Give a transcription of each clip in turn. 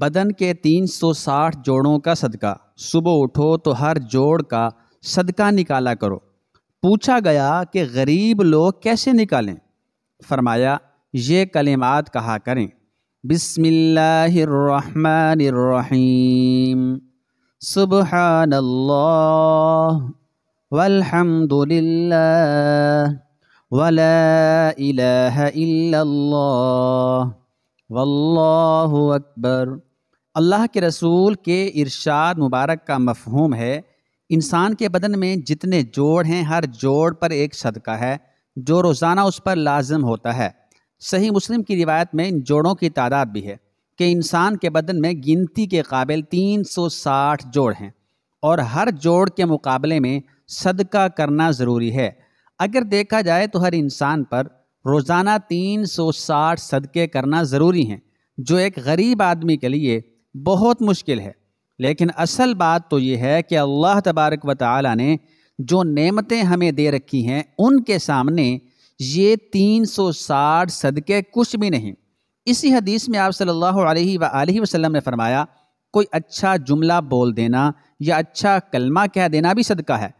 बदन के 360 जोड़ों का सदका सुबह उठो तो हर जोड़ का सदका निकाला करो पूछा गया कि गरीब लोग कैसे निकालें फरमाया ये कलिमात कहा करें बिस्मिल्लाहिर्रहमानिर्रहीम सुबहानल्लाह वल्हम्दुलिल्लाह वला इलाहा इल्लल्लाह वल्लाहु अकबर अल्लाह के रसूल के इरशाद मुबारक का मफहूम है इंसान के बदन में जितने जोड़ हैं हर जोड़ पर एक सदका है जो रोज़ाना उस पर लाजम होता है सही मुस्लिम की रिवायत में इन जोड़ों की तादाद भी है कि इंसान के बदन में गिनती के काबिल 360 जोड़ हैं और हर जोड़ के मुकाबले में सदका करना ज़रूरी है अगर देखा जाए तो हर इंसान पर रोज़ाना 360 सदके करना ज़रूरी हैं जो एक गरीब आदमी के लिए बहुत मुश्किल है लेकिन असल बात तो ये है कि अल्लाह तबारक व ताली ने जो नेमतें हमें दे रखी हैं उनके सामने ये 360 सदके कुछ भी नहीं इसी हदीस में आप सल्लल्लाहु अलैहि सल्ला वसल्लम ने फरमाया कोई अच्छा जुमला बोल देना या अच्छा कलमा कह देना भी सदका है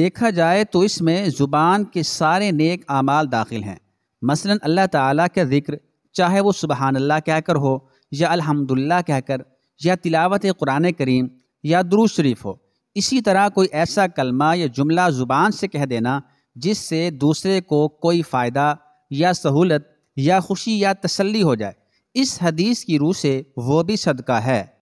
देखा जाए तो इसमें ज़ुबान के सारे नेक आमाल दाखिल हैं मसलन अल्लाह ताला का ज़िक्र चाहे वो सुबहान अल्लाह कहकर हो या अल्हम्दुलिल्लाह कहकर या तिलावत कुरान करीम या दरू शरीफ हो इसी तरह कोई ऐसा कलमा या जुमला ज़ुबान से कह देना जिससे दूसरे को कोई फ़ायदा या सहूलत या खुशी या तसल्ली हो जाए इस हदीस की रूह से वो भी सदका है